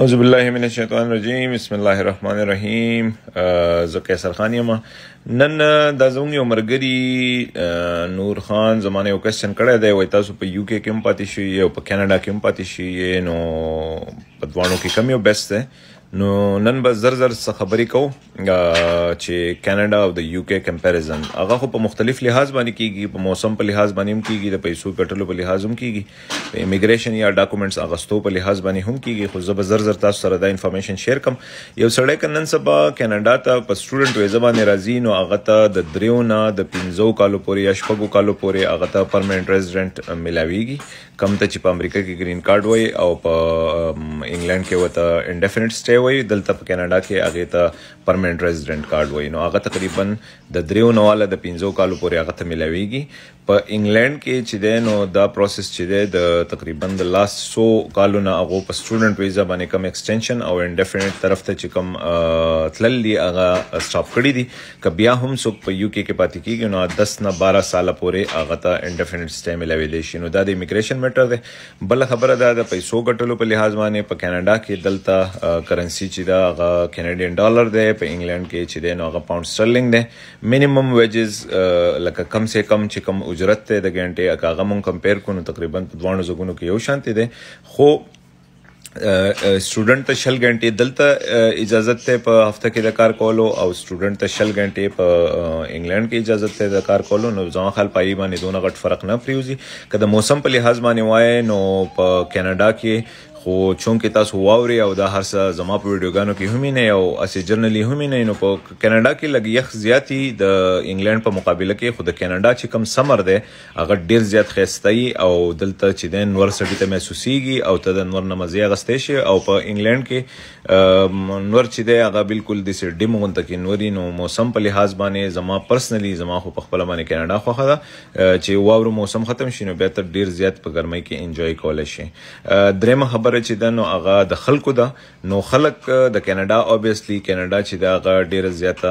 اعوذ بالله من الشیطان الرجیم بسم الله الرحمن الرحیم زه قیصر خان یم نن د زموږ یو مرګري نور خان زمانه یو کوېشن کړی دی وای تاسو په یو کې کوم پاتې شئ او په کینیډا کې کوم پاتې شئ نو په دوانو کې کم یو بیسټ دی نو نن به زر زر څه خبرې کوو چې کینیډا او د یو کې کمپیریزن هغه خو په مختلف لحاظ باندې کیږي په موسم په لحاظ باندې هم کیږي د پیسو ګټلو په لحاظ هم کیږي په امیګریشن یا ډاکومېنټس اغستو په لحاظ باندې هم کیږي خو زب زر زر تاسو سره دا انفارمیشن شیر کوم یو سړی کنن سبا کینیډا ته په سټوډنټ ویزا باندې راځي نو هغه ته د دریو نه د 15 کالو پورې یا شپږو کالو پورې هغه ته پرمننت ریزیډنټ ملاويږي کم ته چې په امریکا کې گرین کارت وای او په انګلند کې وته انډیفینټ سټي کړی وای دلته په کینیډا کې هغه ته پرمننت ریزیډنت کارت وای نو هغه تقریبا د دریو نواله د 15 کالو پورې هغه ته ملويږي په انګلند کې چې ده نو دا پروسس چې ده د تقریبا د لاست 100 کالو نه هغه په سټوډنټ ویزا باندې کم ایکستنشن او انډیفینټ طرف ته چې کم تللی هغه سټاپ کړی دي که بیا هم څوک په یو کې کې پاتې کیږي نو 10 نه 12 سال پورې هغه ته انډیفینټ سټې ملوي شي نو دا د امیګریشن میټر ده بل خبره ده د پیسو ګټلو په لحاظ باندې په کینیډا کې دلته کرنسی کرنسی چې دا هغه کینیډین ډالر دی په انګلند کې چې دی نو هغه پاوند سټرلینګ دی منیمم ویجز لکه کم سه کم چې کم اجرت ته د غنټه هغه مون کمپیر کو نو تقریبا په 200 زګونو کې یو شانتي دی خو سټوډنټ ته شل غنټې دلته اجازه ته په هفته کې د کار کولو او سټوډنټ ته شل غنټې په انګلند کې اجازه ته د کار کولو نو ځان خل پای باندې دونه غټ فرق نه پریوزي کله موسم په لحاظ باندې وای نو په کینیډا کې خو چون کې تاسو واوري او دا هرڅه زما په ویډیوګانو کې هم نه او اسې جرنالي هم نه نو په کینیډا کې لګي یخ زیاتی د انګلند په مقابله کې خو د کینیډا چې کم سمر دی هغه ډیر زیات خېستای او دلته چې د نور سړي ته محسوسيږي او ته د نور نمازي غستې شي او په انګلند کې نور چې دی هغه بالکل د سې ډیمو مونته کې نوري نو موسم په لحاظ باندې زما پرسنلی زما خو په خپل باندې کینیډا خوخه ده چې واورو موسم ختم شي نو به تر ډیر زیات په ګرمۍ کې انجوای کولای شي درېمه خبر خبره چې ده نو هغه د خلکو ده نو خلک د کینیډا اوبویسلی کینیډا چې دا هغه ډیره زیاته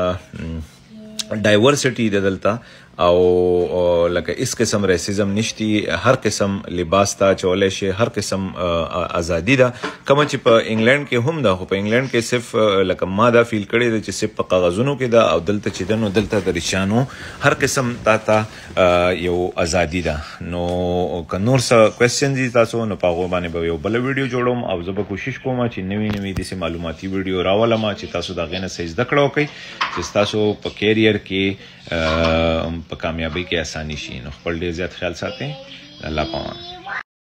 ډایورسټي د دلته او لکه اس قسم ریسیزم نشتی هر قسم لباس تا چولې شي هر قسم ازادي ده کوم چې په انګلند کې هم ده خو په انګلند کې صرف لکه ما دا فیل کړی دی چې صرف په کاغذونو کې ده او دلته چې دنو دلته د ریشانو هر قسم تا تا یو ازادي ده نو که نور څه کوېسچن دي تاسو نو په غو باندې به یو بل ویډیو جوړوم او زه به کوشش کوم چې نوې نوې د معلوماتي ویډیو راولم چې تاسو دا غینه سې زده کړو کې چې تاسو په کیریئر کې په کامیابی کې اسانی شي نو خپل ډیر زیات خیال ساتئ الله پامان